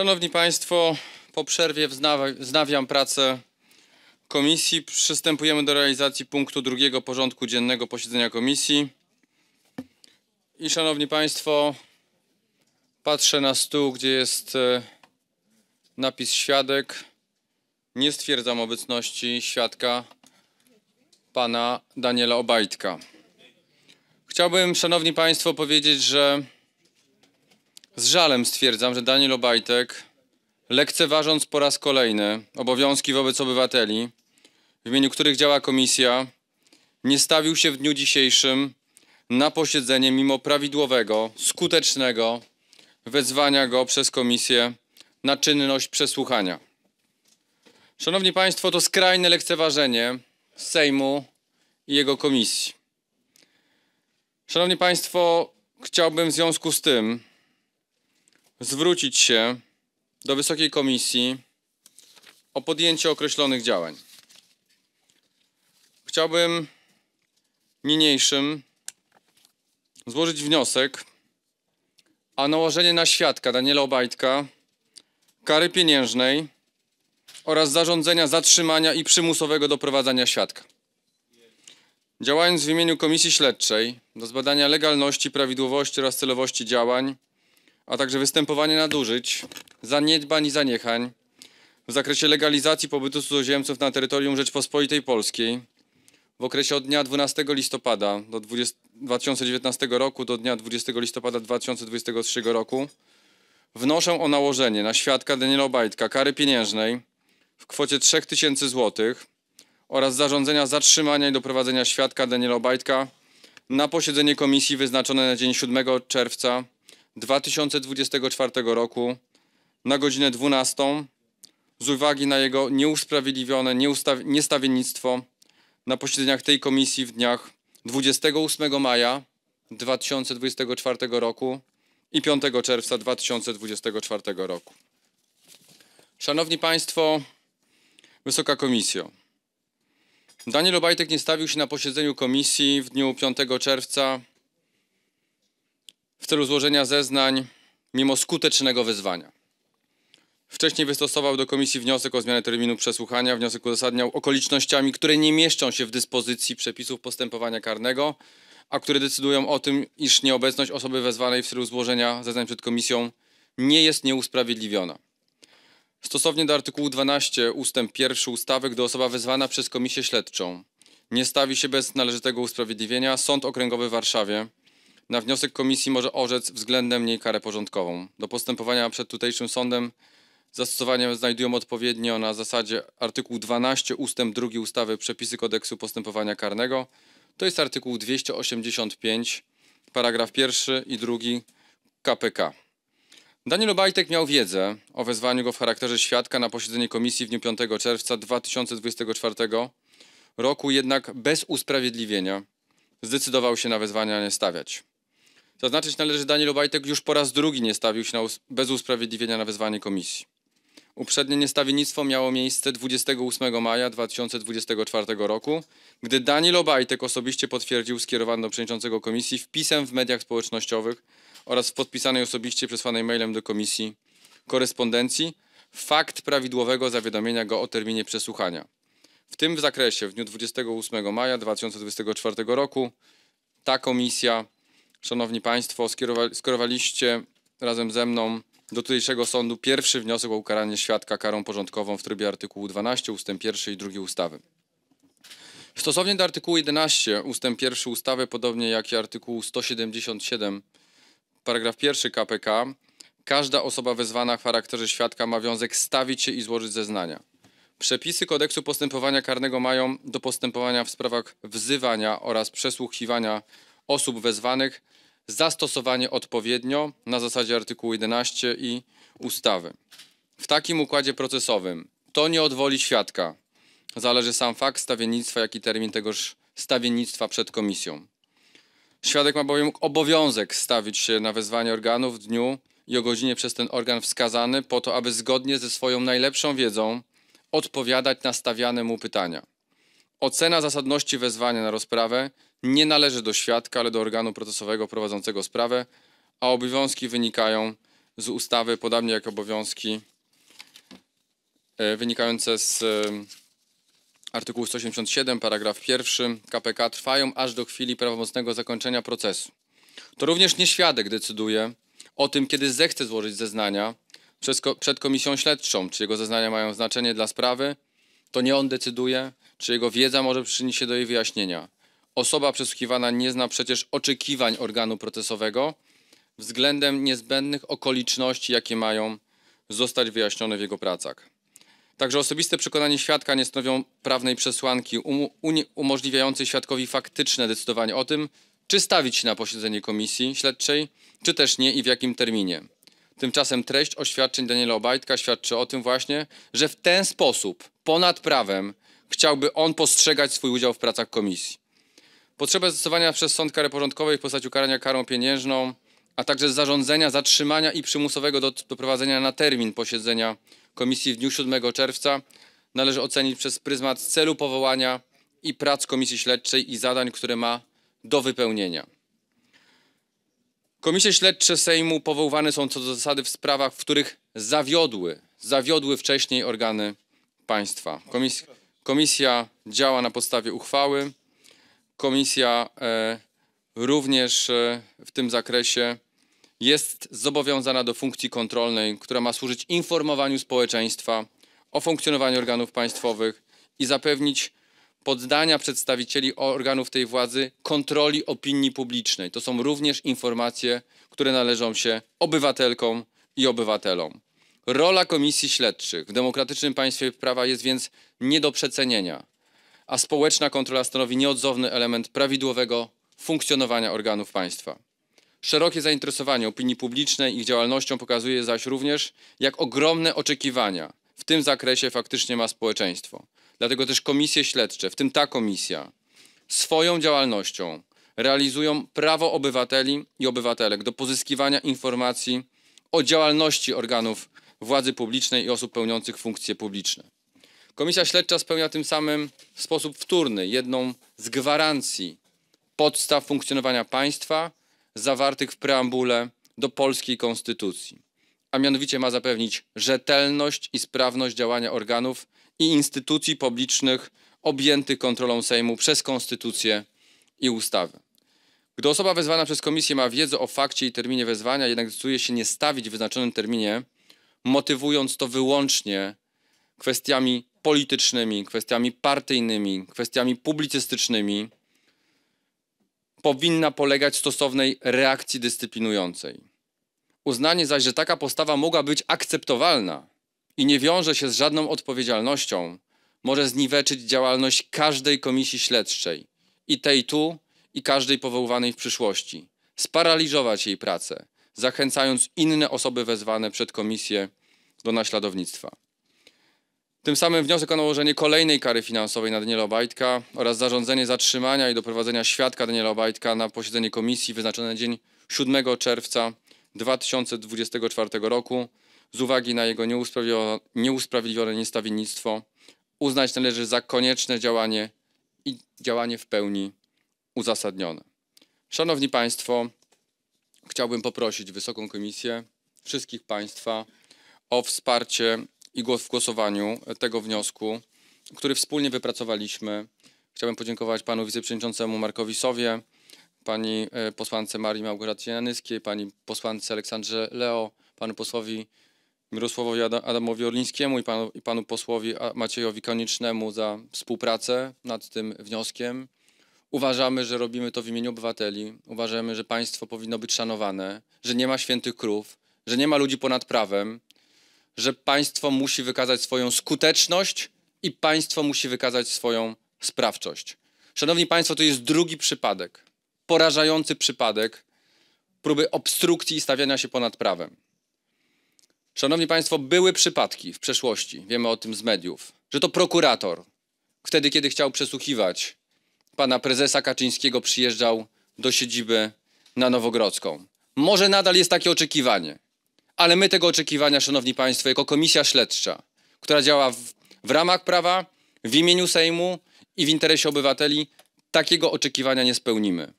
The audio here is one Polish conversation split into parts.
Szanowni Państwo, po przerwie wznawiam pracę komisji. Przystępujemy do realizacji punktu drugiego porządku dziennego posiedzenia komisji. I Szanowni Państwo, patrzę na stół, gdzie jest e, napis świadek. Nie stwierdzam obecności świadka pana Daniela Obajtka. Chciałbym, Szanowni Państwo, powiedzieć, że z żalem stwierdzam, że Daniel Obajtek, lekceważąc po raz kolejny obowiązki wobec obywateli, w imieniu których działa komisja, nie stawił się w dniu dzisiejszym na posiedzenie mimo prawidłowego, skutecznego wezwania go przez komisję na czynność przesłuchania. Szanowni Państwo, to skrajne lekceważenie Sejmu i jego komisji. Szanowni Państwo, chciałbym w związku z tym zwrócić się do Wysokiej Komisji o podjęcie określonych działań. Chciałbym niniejszym złożyć wniosek o nałożenie na świadka Daniela Obajtka kary pieniężnej oraz zarządzenia zatrzymania i przymusowego doprowadzania świadka. Działając w imieniu Komisji Śledczej do zbadania legalności, prawidłowości oraz celowości działań a także występowanie nadużyć, zaniedbań i zaniechań w zakresie legalizacji pobytu cudzoziemców na terytorium Rzeczpospolitej Polskiej w okresie od dnia 12 listopada do 20, 2019 roku do dnia 20 listopada 2023 roku wnoszę o nałożenie na świadka Daniela Obajtka kary pieniężnej w kwocie 3000 zł oraz zarządzenia zatrzymania i doprowadzenia świadka Daniela Obajtka na posiedzenie komisji wyznaczone na dzień 7 czerwca 2024 roku na godzinę 12 z uwagi na jego nieusprawiedliwione niestawiennictwo na posiedzeniach tej komisji w dniach 28 maja 2024 roku i 5 czerwca 2024 roku. Szanowni Państwo, Wysoka Komisjo. Daniel Obajtek nie stawił się na posiedzeniu komisji w dniu 5 czerwca w celu złożenia zeznań mimo skutecznego wezwania. Wcześniej wystosował do komisji wniosek o zmianę terminu przesłuchania. Wniosek uzasadniał okolicznościami, które nie mieszczą się w dyspozycji przepisów postępowania karnego, a które decydują o tym, iż nieobecność osoby wezwanej w celu złożenia zeznań przed komisją nie jest nieusprawiedliwiona. Stosownie do artykułu 12 ustęp 1 ustawy, gdy osoba wezwana przez komisję śledczą nie stawi się bez należytego usprawiedliwienia, Sąd Okręgowy w Warszawie na wniosek komisji może orzec względem niej karę porządkową. Do postępowania przed tutejszym sądem zastosowanie znajdują odpowiednio na zasadzie artykuł 12 ustęp 2 ustawy przepisy kodeksu postępowania karnego. To jest artykuł 285 paragraf 1 i 2 KPK. Daniel Obajtek miał wiedzę o wezwaniu go w charakterze świadka na posiedzenie komisji w dniu 5 czerwca 2024 roku, jednak bez usprawiedliwienia zdecydował się na wezwania nie stawiać. Zaznaczyć należy, że Daniel Obajtek już po raz drugi nie stawił się us bez usprawiedliwienia na wezwanie komisji. Uprzednie niestawiennictwo miało miejsce 28 maja 2024 roku, gdy Daniel Obajtek osobiście potwierdził skierowany do przewodniczącego komisji wpisem w mediach społecznościowych oraz w podpisanej osobiście przesłanej mailem do komisji korespondencji fakt prawidłowego zawiadomienia go o terminie przesłuchania. W tym zakresie w dniu 28 maja 2024 roku ta komisja Szanowni Państwo, skierowaliście razem ze mną do tutejszego sądu pierwszy wniosek o ukaranie świadka karą porządkową w trybie artykułu 12 ust. 1 i 2 ustawy. Stosownie do artykułu 11 ust. 1 ustawy, podobnie jak i artykułu 177 paragraf 1 KPK, każda osoba wezwana w charakterze świadka ma wiązek stawić się i złożyć zeznania. Przepisy kodeksu postępowania karnego mają do postępowania w sprawach wzywania oraz przesłuchiwania osób wezwanych zastosowanie odpowiednio na zasadzie artykułu 11 i ustawy. W takim układzie procesowym to nie odwoli świadka. Zależy sam fakt stawiennictwa, jak i termin tegoż stawiennictwa przed komisją. Świadek ma bowiem obowiązek stawić się na wezwanie organu w dniu i o godzinie przez ten organ wskazany, po to, aby zgodnie ze swoją najlepszą wiedzą odpowiadać na stawiane mu pytania. Ocena zasadności wezwania na rozprawę nie należy do świadka, ale do organu procesowego prowadzącego sprawę, a obowiązki wynikają z ustawy, podobnie jak obowiązki e, wynikające z e, artykułu 187, paragraf 1 KPK trwają aż do chwili prawomocnego zakończenia procesu. To również nie świadek decyduje o tym, kiedy zechce złożyć zeznania przed komisją śledczą, czy jego zeznania mają znaczenie dla sprawy. To nie on decyduje, czy jego wiedza może przyczynić się do jej wyjaśnienia. Osoba przesłuchiwana nie zna przecież oczekiwań organu procesowego względem niezbędnych okoliczności, jakie mają zostać wyjaśnione w jego pracach. Także osobiste przekonanie świadka nie stanowią prawnej przesłanki umożliwiającej świadkowi faktyczne decydowanie o tym, czy stawić się na posiedzenie komisji śledczej, czy też nie i w jakim terminie. Tymczasem treść oświadczeń Daniela Obajtka świadczy o tym właśnie, że w ten sposób, ponad prawem, chciałby on postrzegać swój udział w pracach komisji. Potrzeba stosowania przez sąd kary porządkowej w postaci ukarania karą pieniężną, a także zarządzenia zatrzymania i przymusowego doprowadzenia na termin posiedzenia komisji w dniu 7 czerwca należy ocenić przez pryzmat celu powołania i prac komisji śledczej i zadań, które ma do wypełnienia. Komisje śledcze Sejmu powoływane są co do zasady w sprawach, w których zawiodły, zawiodły wcześniej organy państwa. komisja działa na podstawie uchwały Komisja e, również e, w tym zakresie jest zobowiązana do funkcji kontrolnej, która ma służyć informowaniu społeczeństwa o funkcjonowaniu organów państwowych i zapewnić poddania przedstawicieli organów tej władzy kontroli opinii publicznej. To są również informacje, które należą się obywatelkom i obywatelom. Rola komisji śledczych w demokratycznym państwie prawa jest więc nie do przecenienia a społeczna kontrola stanowi nieodzowny element prawidłowego funkcjonowania organów państwa. Szerokie zainteresowanie opinii publicznej ich działalnością pokazuje zaś również, jak ogromne oczekiwania w tym zakresie faktycznie ma społeczeństwo. Dlatego też komisje śledcze, w tym ta komisja, swoją działalnością realizują prawo obywateli i obywatelek do pozyskiwania informacji o działalności organów władzy publicznej i osób pełniących funkcje publiczne. Komisja śledcza spełnia tym samym w sposób wtórny jedną z gwarancji podstaw funkcjonowania państwa zawartych w preambule do polskiej konstytucji, a mianowicie ma zapewnić rzetelność i sprawność działania organów i instytucji publicznych objętych kontrolą Sejmu przez konstytucję i ustawę. Gdy osoba wezwana przez komisję ma wiedzę o fakcie i terminie wezwania, jednak decyduje się nie stawić w wyznaczonym terminie, motywując to wyłącznie kwestiami politycznymi, kwestiami partyjnymi, kwestiami publicystycznymi powinna polegać stosownej reakcji dyscyplinującej. Uznanie zaś, że taka postawa mogła być akceptowalna i nie wiąże się z żadną odpowiedzialnością, może zniweczyć działalność każdej komisji śledczej i tej tu, i każdej powoływanej w przyszłości, sparaliżować jej pracę, zachęcając inne osoby wezwane przed komisję do naśladownictwa. Tym samym wniosek o nałożenie kolejnej kary finansowej na Daniela Obajtka oraz zarządzenie zatrzymania i doprowadzenia świadka Daniela Obajtka na posiedzenie komisji wyznaczone dzień 7 czerwca 2024 roku z uwagi na jego nieusprawiedliwione, nieusprawiedliwione niestawiennictwo uznać należy za konieczne działanie i działanie w pełni uzasadnione. Szanowni Państwo, chciałbym poprosić Wysoką Komisję, wszystkich Państwa o wsparcie i głos w głosowaniu tego wniosku, który wspólnie wypracowaliśmy. Chciałbym podziękować panu wiceprzewodniczącemu Markowi Sowie, pani e, posłance Marii Małgorzacji Janyskiej, pani posłance Aleksandrze Leo, panu posłowi Mirosławowi Adamowi Orlińskiemu i panu, i panu posłowi Maciejowi Koniecznemu za współpracę nad tym wnioskiem. Uważamy, że robimy to w imieniu obywateli. Uważamy, że państwo powinno być szanowane, że nie ma świętych krów, że nie ma ludzi ponad prawem, że państwo musi wykazać swoją skuteczność i państwo musi wykazać swoją sprawczość. Szanowni Państwo, to jest drugi przypadek, porażający przypadek próby obstrukcji i stawiania się ponad prawem. Szanowni Państwo, były przypadki w przeszłości, wiemy o tym z mediów, że to prokurator, wtedy kiedy chciał przesłuchiwać pana prezesa Kaczyńskiego, przyjeżdżał do siedziby na Nowogrodzką. Może nadal jest takie oczekiwanie. Ale my tego oczekiwania, szanowni państwo, jako komisja śledcza, która działa w, w ramach prawa, w imieniu Sejmu i w interesie obywateli, takiego oczekiwania nie spełnimy.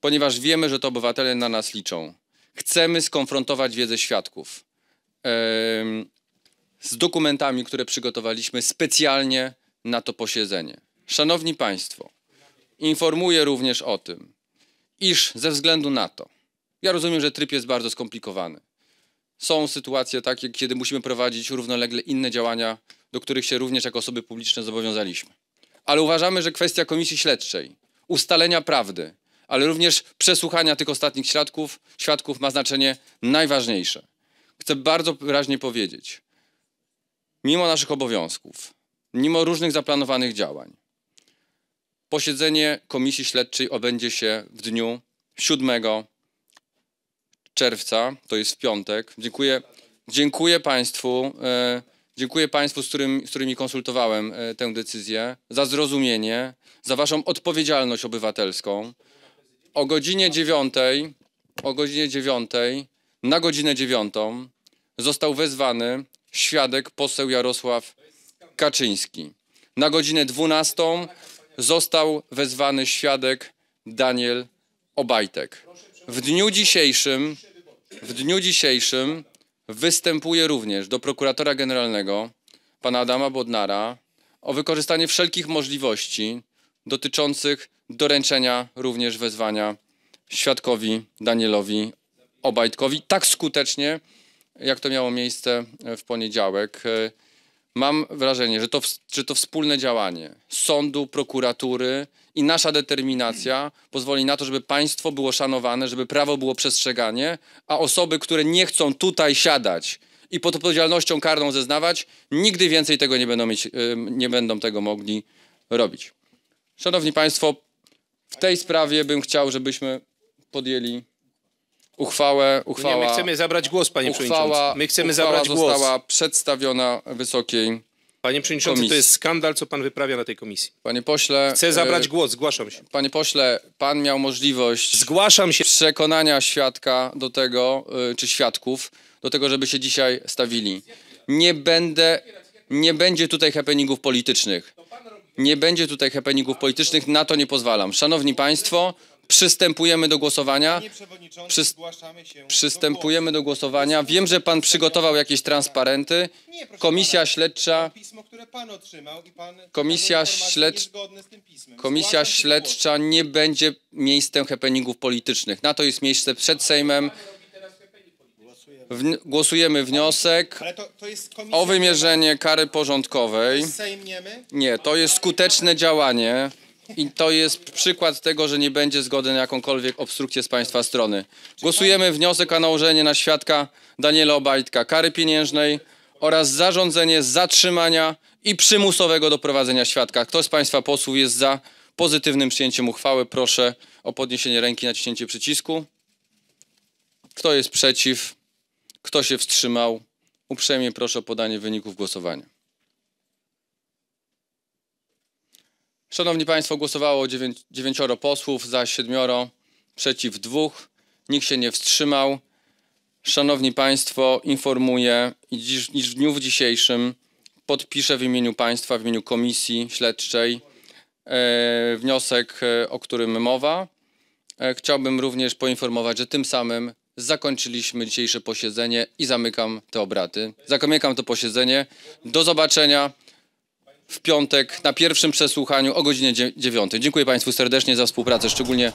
Ponieważ wiemy, że to obywatele na nas liczą. Chcemy skonfrontować wiedzę świadków z dokumentami, które przygotowaliśmy specjalnie na to posiedzenie. Szanowni Państwo, informuję również o tym, iż ze względu na to, ja rozumiem, że tryb jest bardzo skomplikowany, są sytuacje takie, kiedy musimy prowadzić równolegle inne działania, do których się również jako osoby publiczne zobowiązaliśmy. Ale uważamy, że kwestia komisji śledczej, ustalenia prawdy, ale również przesłuchania tych ostatnich świadków, świadków ma znaczenie najważniejsze. Chcę bardzo wyraźnie powiedzieć, mimo naszych obowiązków, mimo różnych zaplanowanych działań, posiedzenie komisji śledczej odbędzie się w dniu 7 czerwca, to jest w piątek. Dziękuję, dziękuję Państwu. E, dziękuję Państwu, z, którym, z którymi konsultowałem e, tę decyzję, za zrozumienie, za Waszą odpowiedzialność obywatelską. O godzinie dziewiątej, o godzinie dziewiątej, na godzinę dziewiątą został wezwany świadek poseł Jarosław Kaczyński. Na godzinę dwunastą został wezwany świadek Daniel Obajtek. W dniu dzisiejszym, w dniu dzisiejszym występuje również do prokuratora generalnego pana Adama Bodnara o wykorzystanie wszelkich możliwości dotyczących doręczenia również wezwania świadkowi Danielowi Obajtkowi tak skutecznie, jak to miało miejsce e, w poniedziałek. E, mam wrażenie, że to, że to wspólne działanie sądu, prokuratury, i nasza determinacja pozwoli na to, żeby państwo było szanowane, żeby prawo było przestrzegane, a osoby, które nie chcą tutaj siadać i pod odpowiedzialnością karną zeznawać, nigdy więcej tego nie będą, mieć, y, nie będą tego mogli robić. Szanowni Państwo, w tej sprawie bym chciał, żebyśmy podjęli uchwałę. uchwała nie, my chcemy zabrać głos, panie uchwała, przewodniczący. My chcemy uchwała zabrać została głos. została przedstawiona Wysokiej Panie przewodniczący, komisji. to jest skandal, co pan wyprawia na tej komisji. Panie pośle. Chcę e, zabrać głos, zgłaszam się. Panie pośle, pan miał możliwość. Zgłaszam się. Przekonania świadka do tego, e, czy świadków, do tego, żeby się dzisiaj stawili. Nie będę. Nie będzie tutaj happeningów politycznych. Nie będzie tutaj happeningów politycznych, na to nie pozwalam. Szanowni Państwo, Przystępujemy do głosowania. Przy... Przystępujemy do głosowania. Wiem, że pan przygotował jakieś transparenty. Komisja śledcza. Komisja śledcza. Komisja śledcza nie będzie miejscem happeningów politycznych. Na to jest miejsce przed Sejmem. W, głosujemy wniosek to, to o wymierzenie kary porządkowej. Nie, to jest skuteczne działanie. I to jest przykład tego, że nie będzie zgody na jakąkolwiek obstrukcję z Państwa strony. Głosujemy wniosek o nałożenie na świadka Daniela Obajtka kary pieniężnej oraz zarządzenie zatrzymania i przymusowego doprowadzenia świadka. Kto z Państwa posłów jest za pozytywnym przyjęciem uchwały? Proszę o podniesienie ręki, naciśnięcie przycisku. Kto jest przeciw? Kto się wstrzymał? Uprzejmie proszę o podanie wyników głosowania. Szanowni Państwo, głosowało dziewięcioro posłów, za siedmioro, przeciw dwóch, nikt się nie wstrzymał. Szanowni Państwo, informuję, iż w dniu dzisiejszym podpiszę w imieniu Państwa, w imieniu Komisji Śledczej e, wniosek, e, o którym mowa. E, chciałbym również poinformować, że tym samym zakończyliśmy dzisiejsze posiedzenie i zamykam te obrady. Zamykam to posiedzenie. Do zobaczenia w piątek na pierwszym przesłuchaniu o godzinie 9. Dziękuję Państwu serdecznie za współpracę, szczególnie